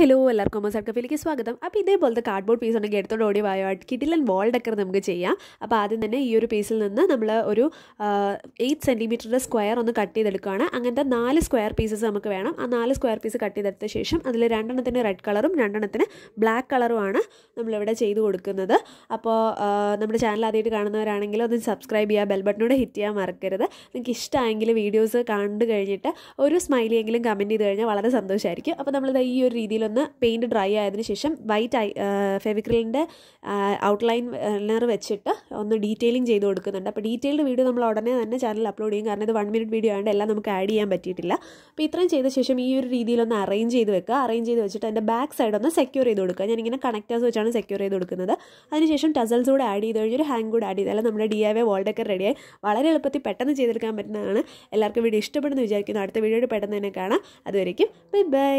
hello എല്ലാവർക്കും അമ്മ സ്വാഗതം അപ്പോൾ ഇതേപോലത്തെ കാർഡ്ബോർഡ് പീസ് ഉണ്ടെങ്കിൽ എടുത്തോണ്ട് ഓടി വായോ കിഡിലൻ വാൾ ഡെക്കർ നമുക്ക് ചെയ്യാം അപ്പോൾ ആദ്യം തന്നെ ഈ ഒരു പീസിൽ നിന്ന് നമ്മൾ ഒരു എയ്റ്റ് സെൻറ്റിമീറ്ററിൻ്റെ സ്ക്വയർ ഒന്ന് കട്ട് ചെയ്തെടുക്കുകയാണ് അങ്ങനത്തെ നാല് സ്ക്വയർ പീസസ് നമുക്ക് വേണം ആ നാല് സ്ക്വയർ പീസ് കട്ട് ചെയ്തെടുത്ത ശേഷം അതിൽ രണ്ടെണ്ണത്തിന് റെഡ് കളറും രണ്ടെണ്ണത്തിന് ബ്ലാക്ക് കളറുമാണ് നമ്മളിവിടെ ചെയ്ത് കൊടുക്കുന്നത് അപ്പോൾ നമ്മുടെ ചാനൽ ആദ്യമായിട്ട് കാണുന്നവരാണെങ്കിൽ ഒന്ന് സബ്സ്ക്രൈബ് ചെയ്യുക ബെൽ ബട്ടനോട് ഹിറ്റ് ചെയ്യാൻ മറക്കരുത് നിങ്ങൾക്ക് ഇഷ്ടമായെങ്കിൽ വീഡിയോസ് കണ്ടു കഴിഞ്ഞിട്ട് ഒരു സ്മൈലിയെങ്കിലും കമൻറ്റ് ചെയ്ത് കഴിഞ്ഞാൽ വളരെ സന്തോഷമായിരിക്കും അപ്പോൾ നമ്മളിത് ഈ ഒരു രീതിയിൽ ഒന്ന് പെയിൻറ്റ് ഡ്രൈ ആയതിനു ശേഷം വൈറ്റ് ഐ ഫെവിക്രിലിൻ്റെ ഔട്ട്ലൈൻ ലൈനർ വെച്ചിട്ട് ഒന്ന് ഡീറ്റെയിലിംഗ് ചെയ്ത് കൊടുക്കുന്നുണ്ട് അപ്പോൾ ഡീറ്റെയിൽഡ് വീഡിയോ നമ്മൾ ഉടനെ തന്നെ ചാനലിൽ അപ്ലോഡ് ചെയ്യും കാരണം ഇത് വൺ മിനിറ്റ് വീഡിയോ ആയതുകൊണ്ട് എല്ലാം നമുക്ക് ആഡ് ചെയ്യാൻ പറ്റിയിട്ടില്ല അപ്പോൾ ഇത്രയും ചെയ്ത ശേഷം ഈ ഒരു രീതിയിലൊന്ന് അറേഞ്ച് ചെയ്ത് വെക്കുക അറേഞ്ച് ചെയ്ത് വെച്ചിട്ട് അതിൻ്റെ ബാക്ക് സൈഡ് ഒന്ന് സെക്യൂർ ചെയ്ത് കൊടുക്കുക ഞാനിങ്ങനെ കണക്റ്റേഴ്സ് വെച്ചാണ് സെക്യൂർ ചെയ്ത് കൊടുക്കുന്നത് അതിനുശേഷം ടസൽസ് കൂടെ ആഡ് ചെയ്ത് കഴിഞ്ഞ് ഒരു ഹാങ് കൂടെ ആഡ് ചെയ്താൽ നമ്മുടെ ഡി ഐ വൈ റെഡിയായി വളരെ എളുപ്പത്തിൽ പെട്ടെന്ന് ചെയ്തെടുക്കാൻ പറ്റുന്നതാണ് എല്ലാവർക്കും വീഡിയോ ഇഷ്ടപ്പെടുന്നു വിചാരിക്കുന്നു അടുത്ത വീഡിയോയുടെ പെട്ടെന്ന് തന്നെ കാണാം അതുവരേക്കും ബൈ ബൈ